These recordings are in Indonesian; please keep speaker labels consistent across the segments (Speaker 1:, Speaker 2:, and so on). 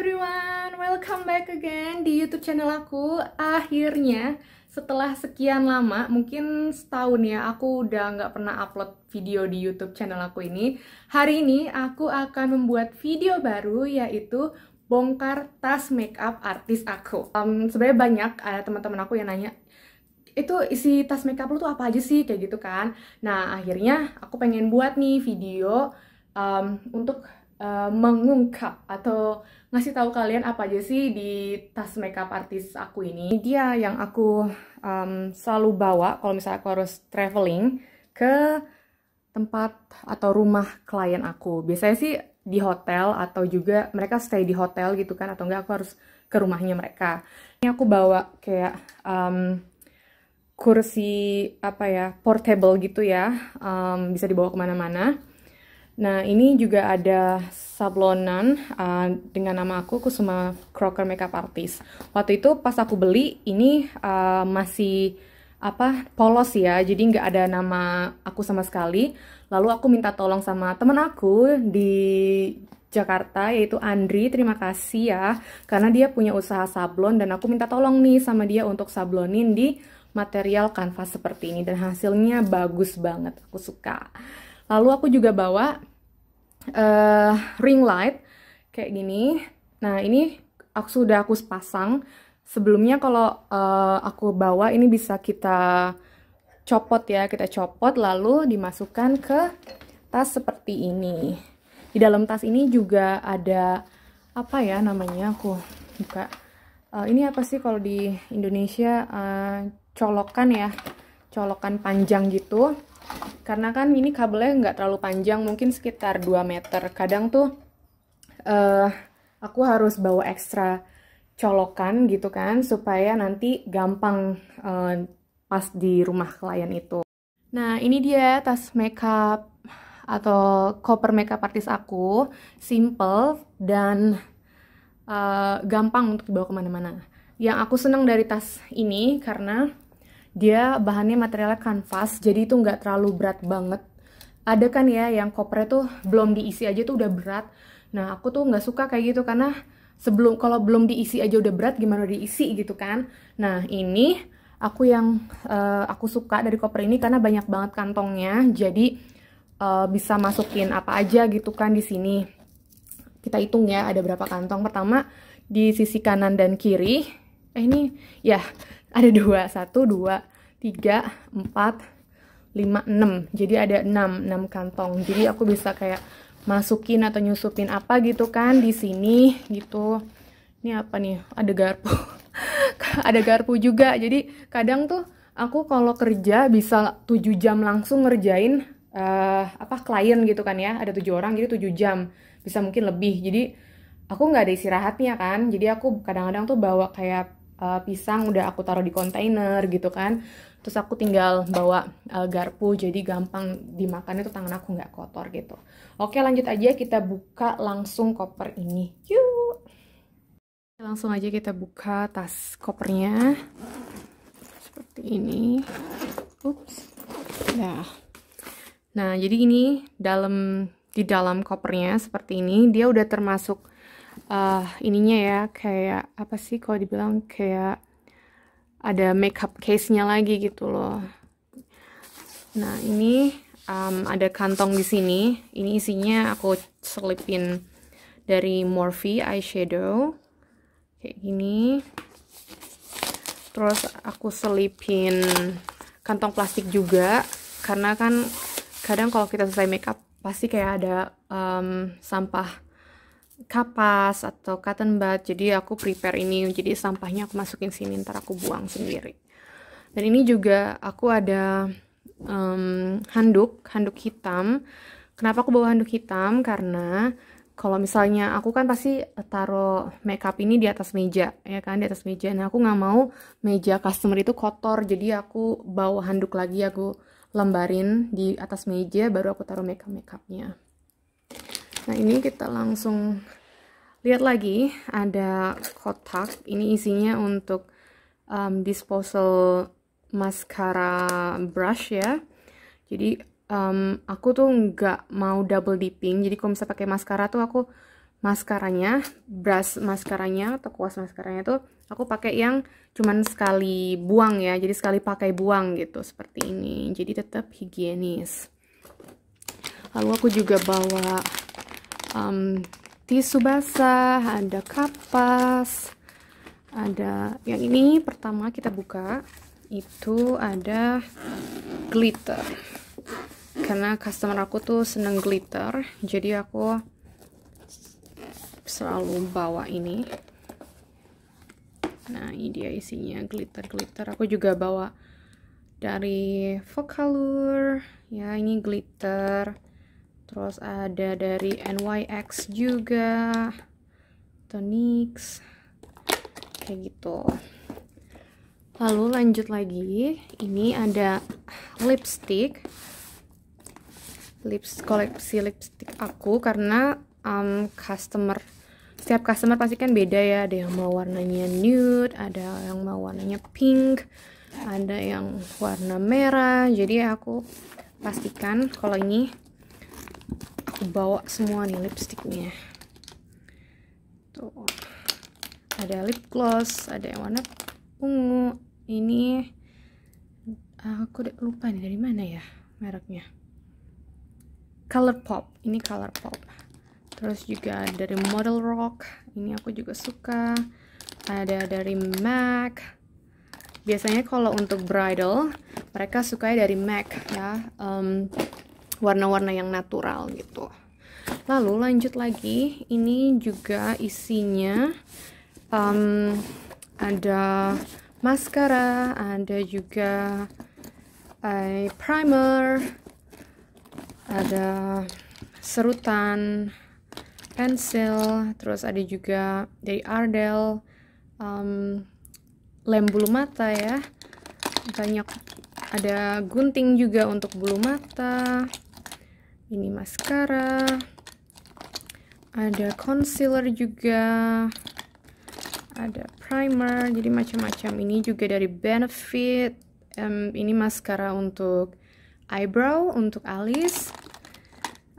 Speaker 1: everyone, welcome back again di YouTube channel aku. Akhirnya setelah sekian lama, mungkin setahun ya, aku udah nggak pernah upload video di YouTube channel aku ini. Hari ini aku akan membuat video baru yaitu bongkar tas makeup artis aku. Um, Sebenarnya banyak ada teman-teman aku yang nanya, itu isi tas makeup lu tuh apa aja sih kayak gitu kan? Nah akhirnya aku pengen buat nih video um, untuk uh, mengungkap atau ngasih tahu kalian apa aja sih di tas makeup artis aku ini. Dia yang aku um, selalu bawa kalau misalnya aku harus traveling ke tempat atau rumah klien aku. Biasanya sih di hotel atau juga mereka stay di hotel gitu kan atau enggak aku harus ke rumahnya mereka. Ini aku bawa kayak um, kursi apa ya portable gitu ya, um, bisa dibawa kemana-mana Nah, ini juga ada sablonan uh, dengan nama aku Kusuma Crocker Makeup Artist. Waktu itu pas aku beli ini uh, masih apa polos ya, jadi nggak ada nama aku sama sekali. Lalu aku minta tolong sama temen aku di Jakarta yaitu Andri, terima kasih ya karena dia punya usaha sablon dan aku minta tolong nih sama dia untuk sablonin di material kanvas seperti ini dan hasilnya bagus banget, aku suka. Lalu aku juga bawa uh, ring light kayak gini. Nah ini aku sudah aku pasang. Sebelumnya kalau uh, aku bawa ini bisa kita copot ya, kita copot lalu dimasukkan ke tas seperti ini. Di dalam tas ini juga ada apa ya namanya aku buka. Uh, ini apa sih kalau di Indonesia uh, colokan ya, colokan panjang gitu karena kan ini kabelnya nggak terlalu panjang mungkin sekitar 2 meter kadang tuh uh, aku harus bawa ekstra colokan gitu kan supaya nanti gampang uh, pas di rumah klien itu nah ini dia tas makeup atau koper makeup artis aku simple dan uh, gampang untuk dibawa kemana-mana yang aku seneng dari tas ini karena dia bahannya materialnya kanvas jadi itu nggak terlalu berat banget ada kan ya yang kopernya tuh belum diisi aja tuh udah berat nah aku tuh nggak suka kayak gitu karena sebelum kalau belum diisi aja udah berat gimana diisi gitu kan nah ini aku yang uh, aku suka dari koper ini karena banyak banget kantongnya jadi uh, bisa masukin apa aja gitu kan di sini kita hitung ya ada berapa kantong pertama di sisi kanan dan kiri eh ini ya ada dua satu dua tiga empat lima enam jadi ada enam enam kantong jadi aku bisa kayak masukin atau nyusupin apa gitu kan di sini gitu ini apa nih ada garpu ada garpu juga jadi kadang tuh aku kalau kerja bisa 7 jam langsung ngerjain uh, apa klien gitu kan ya ada tujuh orang jadi 7 jam bisa mungkin lebih jadi aku nggak ada istirahatnya kan jadi aku kadang-kadang tuh bawa kayak uh, pisang udah aku taruh di kontainer gitu kan terus aku tinggal bawa uh, garpu jadi gampang dimakan itu tangan aku nggak kotor gitu oke lanjut aja kita buka langsung koper ini yuk langsung aja kita buka tas kopernya seperti ini ups nah nah jadi ini dalam di dalam kopernya seperti ini dia udah termasuk uh, ininya ya kayak apa sih kalau dibilang kayak ada makeup case-nya lagi gitu loh. Nah, ini um, ada kantong di sini. Ini isinya aku selipin dari Morphe eyeshadow. Kayak gini. Terus aku selipin kantong plastik juga karena kan kadang kalau kita selesai makeup pasti kayak ada um, sampah kapas atau cotton bud jadi aku prepare ini jadi sampahnya aku masukin sini ntar aku buang sendiri dan ini juga aku ada um, handuk handuk hitam kenapa aku bawa handuk hitam karena kalau misalnya aku kan pasti taruh makeup ini di atas meja ya kan di atas meja nah aku nggak mau meja customer itu kotor jadi aku bawa handuk lagi aku lembarin di atas meja baru aku taruh makeup makeupnya nah ini kita langsung lihat lagi ada kotak ini isinya untuk um, disposal mascara brush ya jadi um, aku tuh nggak mau double dipping jadi kalau misalnya pakai maskara tuh aku maskaranya brush maskaranya atau kuas maskaranya tuh aku pakai yang cuman sekali buang ya jadi sekali pakai buang gitu seperti ini jadi tetap higienis lalu aku juga bawa um, tisu basah, ada kapas, ada yang ini pertama kita buka itu ada glitter karena customer aku tuh seneng glitter jadi aku selalu bawa ini nah ini dia isinya glitter glitter aku juga bawa dari Vokalur ya ini glitter terus ada dari NYX juga Tonix kayak gitu lalu lanjut lagi ini ada lipstick lips koleksi lipstick aku karena um, customer setiap customer pasti kan beda ya ada yang mau warnanya nude ada yang mau warnanya pink ada yang warna merah jadi aku pastikan kalau ini bawa semua nih lipstiknya tuh ada lip gloss ada yang warna ungu ini aku udah lupa nih dari mana ya mereknya Color Pop, ini Color Pop. terus juga dari Model Rock ini aku juga suka ada dari MAC biasanya kalau untuk bridal mereka suka dari MAC ya um, warna-warna yang natural gitu lalu lanjut lagi ini juga isinya um, ada maskara ada juga eye eh, primer ada serutan pensil terus ada juga dari Ardell um, lem bulu mata ya banyak ada gunting juga untuk bulu mata ini maskara ada concealer juga ada primer jadi macam-macam ini juga dari benefit um, ini maskara untuk eyebrow untuk alis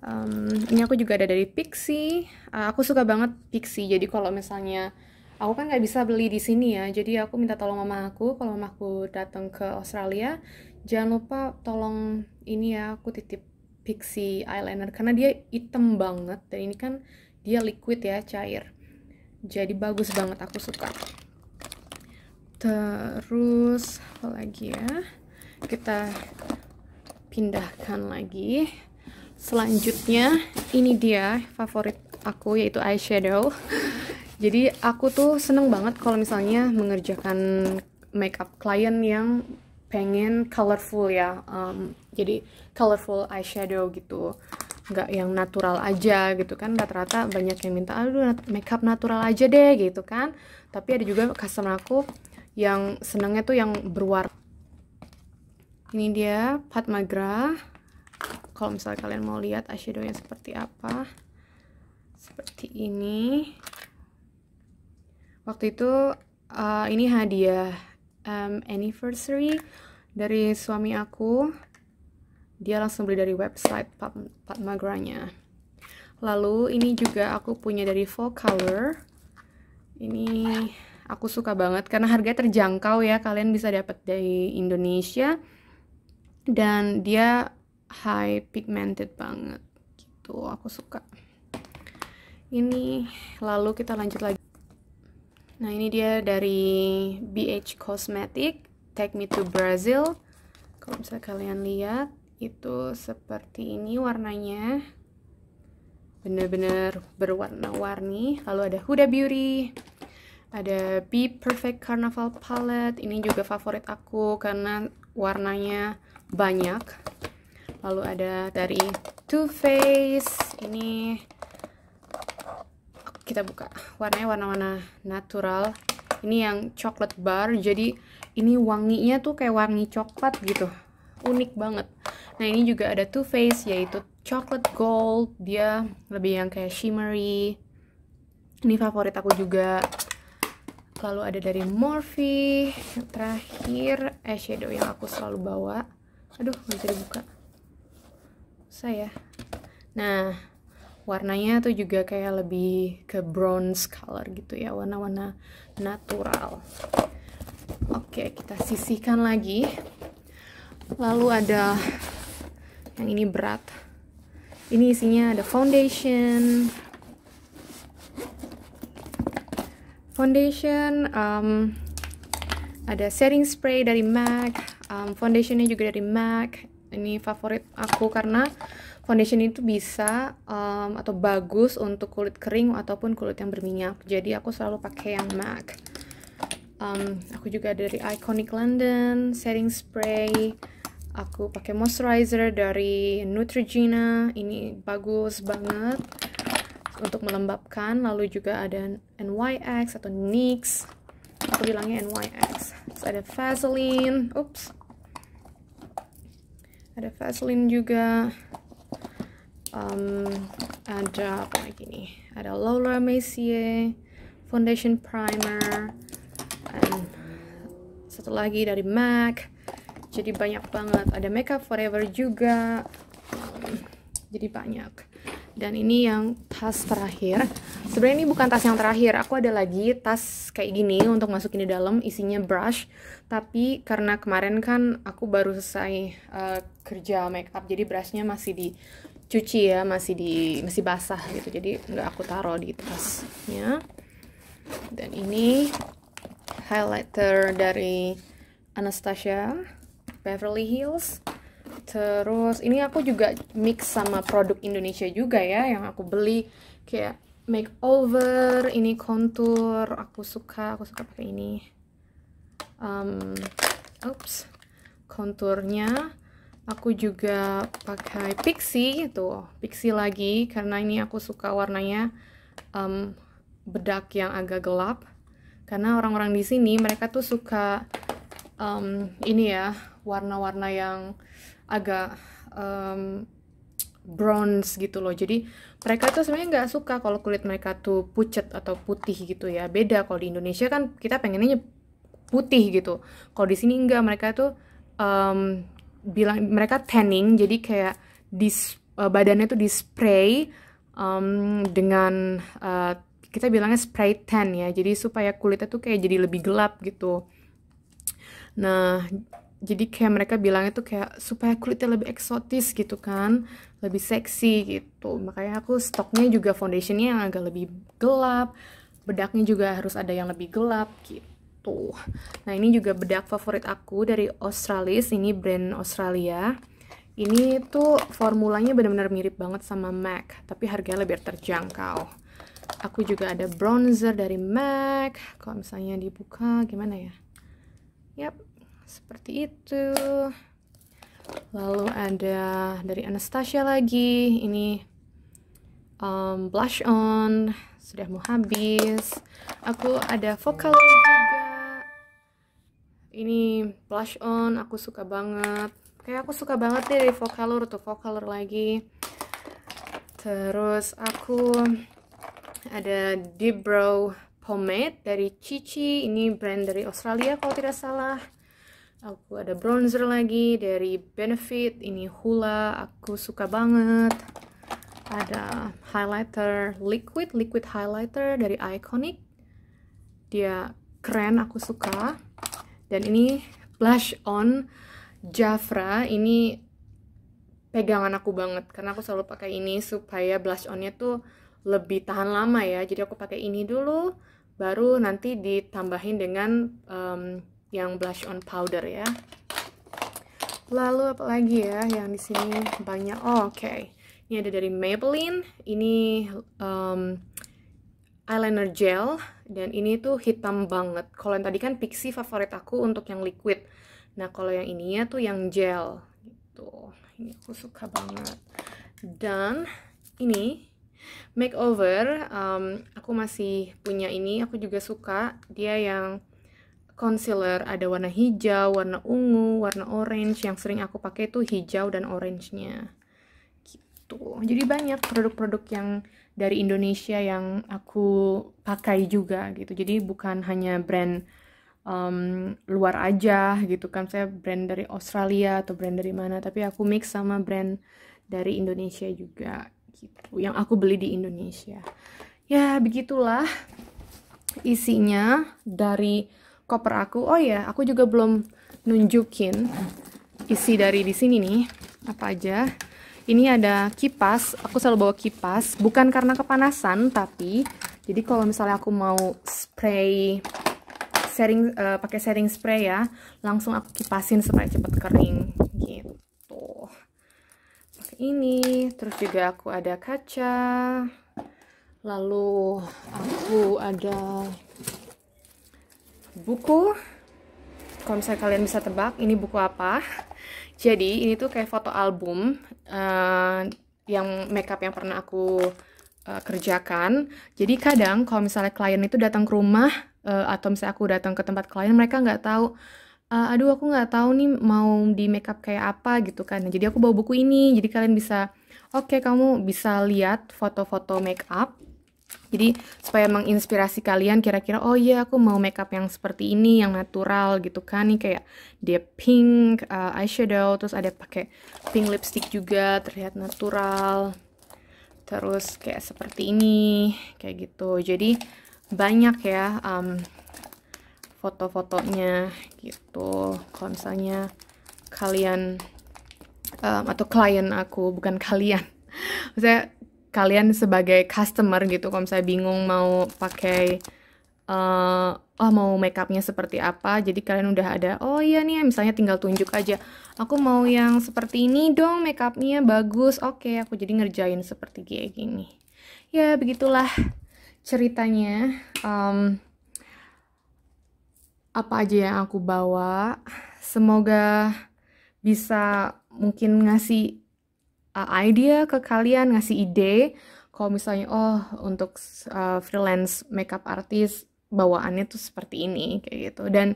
Speaker 1: um, ini aku juga ada dari Pixie uh, aku suka banget Pixie jadi kalau misalnya aku kan nggak bisa beli di sini ya jadi aku minta tolong mama aku kalau mama aku datang ke Australia jangan lupa tolong ini ya aku titip Pixie eyeliner karena dia hitam banget dan ini kan dia liquid ya cair jadi bagus banget aku suka terus apa lagi ya kita pindahkan lagi selanjutnya ini dia favorit aku yaitu eyeshadow jadi aku tuh seneng banget kalau misalnya mengerjakan makeup klien yang pengen colorful ya um, jadi colorful eyeshadow gitu nggak yang natural aja gitu kan rata-rata banyak yang minta aduh makeup natural aja deh gitu kan tapi ada juga customer aku yang senengnya tuh yang berwarna ini dia Pat Magra kalau misalnya kalian mau lihat eyeshadownya seperti apa seperti ini waktu itu uh, ini hadiah um, anniversary dari suami aku dia langsung beli dari website Padmagranya lalu ini juga aku punya dari Full Color ini aku suka banget karena harganya terjangkau ya kalian bisa dapat dari Indonesia dan dia high pigmented banget gitu aku suka ini lalu kita lanjut lagi Nah ini dia dari BH Cosmetic Take Me to Brazil kalau bisa kalian lihat itu seperti ini warnanya bener-bener berwarna-warni lalu ada Huda Beauty ada Be Perfect Carnival Palette ini juga favorit aku karena warnanya banyak lalu ada dari Too Faced ini kita buka warnanya warna-warna natural ini yang coklat bar jadi ini wanginya tuh kayak wangi coklat gitu unik banget nah ini juga ada two face yaitu coklat gold dia lebih yang kayak shimmery ini favorit aku juga lalu ada dari Morphe terakhir eyeshadow yang aku selalu bawa aduh nggak jadi buka saya nah warnanya tuh juga kayak lebih ke bronze color gitu ya warna-warna natural oke kita sisihkan lagi lalu ada yang ini berat ini isinya ada foundation foundation um, ada setting spray dari MAC um, foundationnya juga dari MAC ini favorit aku karena foundation itu bisa um, atau bagus untuk kulit kering ataupun kulit yang berminyak jadi aku selalu pakai yang MAC um, aku juga dari Iconic London setting spray aku pakai moisturizer dari Neutrogena ini bagus banget untuk melembabkan lalu juga ada NYX atau NYX aku bilangnya NYX Terus ada Vaseline oops ada Vaseline juga um, ada apa lagi nih ada Laura Mercier foundation primer and satu lagi dari MAC jadi banyak banget ada makeup forever juga um, jadi banyak dan ini yang tas terakhir sebenarnya ini bukan tas yang terakhir aku ada lagi tas kayak gini untuk masukin di dalam isinya brush tapi karena kemarin kan aku baru selesai uh, kerja makeup jadi brushnya masih di cuci ya masih di masih basah gitu jadi nggak aku taruh di tasnya dan ini highlighter dari Anastasia Beverly Hills terus ini aku juga mix sama produk Indonesia juga ya yang aku beli kayak makeover ini contour aku suka aku suka pakai ini um, oops konturnya aku juga pakai pixi itu pixi lagi karena ini aku suka warnanya um, bedak yang agak gelap karena orang-orang di sini mereka tuh suka um, ini ya warna-warna yang agak um, bronze gitu loh jadi mereka tuh sebenarnya nggak suka kalau kulit mereka tuh pucet atau putih gitu ya beda kalau di Indonesia kan kita pengennya putih gitu kalau di sini enggak mereka tuh um, bilang mereka tanning jadi kayak dis uh, badannya tuh dispray spray um, dengan uh, kita bilangnya spray tan ya jadi supaya kulitnya tuh kayak jadi lebih gelap gitu nah jadi kayak mereka bilangnya tuh kayak supaya kulitnya lebih eksotis gitu kan lebih seksi gitu makanya aku stoknya juga foundationnya yang agak lebih gelap bedaknya juga harus ada yang lebih gelap gitu Tuh. Nah, ini juga bedak favorit aku dari Australis, ini brand Australia. Ini tuh formulanya benar-benar mirip banget sama MAC, tapi harganya lebih terjangkau. Aku juga ada bronzer dari MAC. Kalau misalnya dibuka gimana ya? Yap, seperti itu. Lalu ada dari Anastasia lagi. Ini um, blush on sudah mau habis. Aku ada vokal juga ini blush on aku suka banget kayak aku suka banget deh dari color tuh color lagi terus aku ada deep brow pomade dari Cici ini brand dari Australia kalau tidak salah aku ada bronzer lagi dari Benefit ini hula aku suka banget ada highlighter liquid liquid highlighter dari Iconic dia keren aku suka dan ini blush on Jafra ini pegangan aku banget karena aku selalu pakai ini supaya blush onnya tuh lebih tahan lama ya jadi aku pakai ini dulu baru nanti ditambahin dengan um, yang blush on powder ya lalu apa lagi ya yang di sini banyak oh, oke okay. ini ada dari Maybelline ini um, eyeliner gel dan ini tuh hitam banget. Kalau yang tadi kan Pixie favorit aku untuk yang liquid. Nah, kalau yang ini ya tuh yang gel gitu. Ini aku suka banget. Dan ini makeover um, aku masih punya ini, aku juga suka. Dia yang concealer ada warna hijau, warna ungu, warna orange. Yang sering aku pakai tuh hijau dan orange-nya. Gitu. Jadi banyak produk-produk yang dari Indonesia yang aku pakai juga gitu jadi bukan hanya brand um, luar aja gitu kan saya brand dari Australia atau brand dari mana tapi aku mix sama brand dari Indonesia juga gitu yang aku beli di Indonesia ya begitulah isinya dari koper aku oh ya aku juga belum nunjukin isi dari di sini nih apa aja ini ada kipas, aku selalu bawa kipas, bukan karena kepanasan, tapi jadi kalau misalnya aku mau spray sharing uh, pakai sharing spray ya, langsung aku kipasin supaya cepat kering gitu. Pakai ini, terus juga aku ada kaca. Lalu aku ada buku. Kalau misalnya kalian bisa tebak ini buku apa? jadi ini tuh kayak foto album uh, yang makeup yang pernah aku uh, kerjakan jadi kadang kalau misalnya klien itu datang ke rumah uh, atau misalnya aku datang ke tempat klien mereka nggak tahu uh, aduh aku nggak tahu nih mau di makeup kayak apa gitu kan nah, jadi aku bawa buku ini jadi kalian bisa oke okay, kamu bisa lihat foto-foto makeup jadi supaya menginspirasi kalian kira-kira oh iya aku mau makeup yang seperti ini yang natural gitu kan nih kayak dia pink uh, eyeshadow terus ada pakai pink lipstick juga terlihat natural. Terus kayak seperti ini kayak gitu. Jadi banyak ya um, foto-fotonya gitu. Kalau misalnya kalian um, atau klien aku bukan kalian. saya kalian sebagai customer gitu kalau misalnya bingung mau pakai uh, oh mau makeupnya seperti apa jadi kalian udah ada oh iya nih misalnya tinggal tunjuk aja aku mau yang seperti ini dong makeupnya bagus oke okay, aku jadi ngerjain seperti kayak gini ya begitulah ceritanya um, apa aja yang aku bawa semoga bisa mungkin ngasih uh, idea ke kalian, ngasih ide. Kalau misalnya, oh untuk uh, freelance makeup artist bawaannya tuh seperti ini kayak gitu. Dan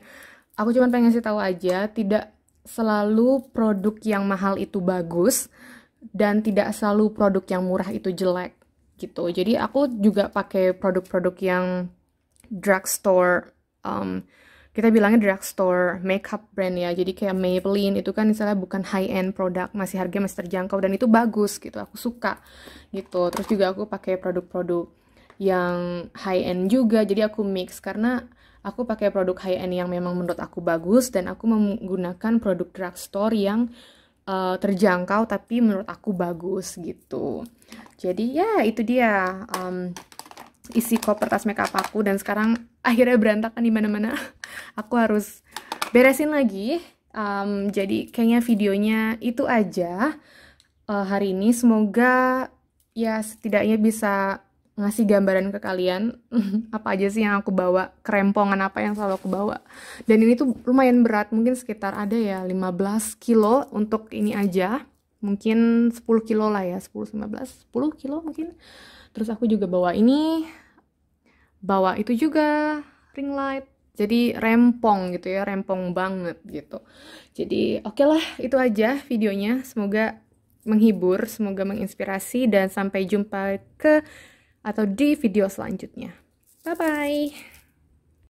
Speaker 1: aku cuma pengen ngasih tahu aja, tidak selalu produk yang mahal itu bagus dan tidak selalu produk yang murah itu jelek gitu. Jadi aku juga pakai produk-produk yang drugstore um, kita bilangnya drugstore makeup brand ya jadi kayak Maybelline itu kan misalnya bukan high end produk masih harga masih terjangkau dan itu bagus gitu aku suka gitu terus juga aku pakai produk-produk yang high end juga jadi aku mix karena aku pakai produk high end yang memang menurut aku bagus dan aku menggunakan produk drugstore yang uh, terjangkau tapi menurut aku bagus gitu jadi ya itu dia um, isi koper tas makeup aku dan sekarang akhirnya berantakan di mana-mana. aku harus beresin lagi. Um, jadi kayaknya videonya itu aja uh, hari ini. Semoga ya setidaknya bisa ngasih gambaran ke kalian apa aja sih yang aku bawa, kerempongan apa yang selalu aku bawa. Dan ini tuh lumayan berat, mungkin sekitar ada ya 15 kilo untuk ini aja. Mungkin 10 kilo lah ya, 10 15, 10 kilo mungkin terus aku juga bawa ini bawa itu juga ring light jadi rempong gitu ya rempong banget gitu jadi oke okay lah itu aja videonya semoga menghibur semoga menginspirasi dan sampai jumpa ke atau di video selanjutnya bye bye